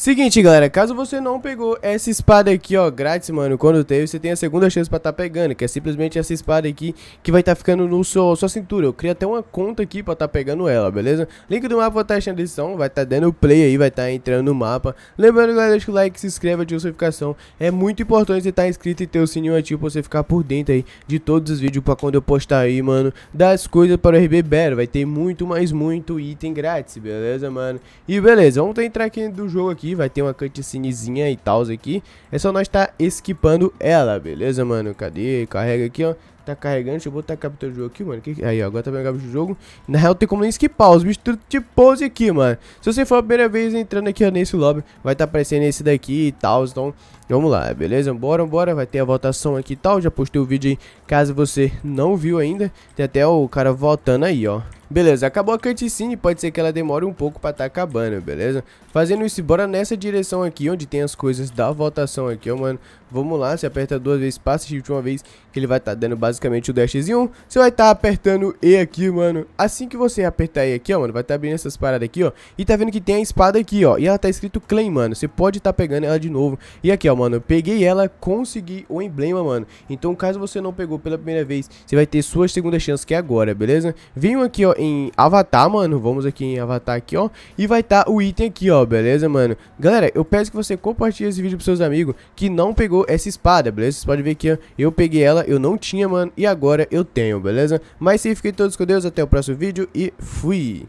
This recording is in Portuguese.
Seguinte, galera, caso você não pegou essa espada aqui, ó, grátis, mano, quando teve, você tem a segunda chance pra tá pegando, que é simplesmente essa espada aqui que vai tá ficando no seu, sua cintura. Eu criei até uma conta aqui pra tá pegando ela, beleza? Link do mapa vai tá na edição, vai tá dando play aí, vai tá entrando no mapa. Lembrando, galera, deixa o like, se inscreva, ativa a notificação. É muito importante você tá inscrito e ter o sininho ativo pra você ficar por dentro aí de todos os vídeos pra quando eu postar aí, mano, das coisas para o RB Battle. Vai ter muito, mais muito item grátis, beleza, mano? E beleza, vamos entrar aqui do jogo aqui aqui, vai ter uma cutscenezinha e tal aqui. É só nós estar tá esquipando ela, beleza, mano? Cadê? Carrega aqui, ó. Tá carregando, deixa eu botar a captura do jogo aqui, mano. Que... Aí, ó, agora tá vendo a captura do jogo. Na real, tem como nem os bichos tudo de pose aqui, mano. Se você for a primeira vez entrando aqui ó, nesse lobby, vai tá aparecendo esse daqui e tal. Então, vamos lá, beleza? Bora, bora. Vai ter a votação aqui e tal. Já postei o vídeo aí, caso você não viu ainda. Tem até o cara votando aí, ó. Beleza, acabou a cutscene, pode ser que ela demore um pouco pra tá acabando, beleza? Fazendo isso, bora nessa direção aqui, onde tem as coisas da votação aqui, ó, mano. Vamos lá, se aperta duas vezes, passa shift uma vez, que ele vai estar tá dando basicamente o dash X1. Você vai estar tá apertando E aqui, mano. Assim que você apertar E aqui, ó, mano, vai estar tá abrindo essas paradas aqui, ó. E tá vendo que tem a espada aqui, ó. E ela tá escrito claim, mano. Você pode estar tá pegando ela de novo. E aqui, ó, mano, eu peguei ela, consegui o emblema, mano. Então, caso você não pegou pela primeira vez, você vai ter sua segunda chance que é agora, beleza? venho aqui, ó, em avatar, mano. Vamos aqui em avatar aqui, ó. E vai estar tá o item aqui, ó, beleza, mano? Galera, eu peço que você compartilhe esse vídeo pros seus amigos que não pegou pegou essa espada, beleza? Vocês podem ver que eu peguei ela, eu não tinha, mano, e agora eu tenho, beleza? Mas sim, fiquem todos com Deus, até o próximo vídeo e fui!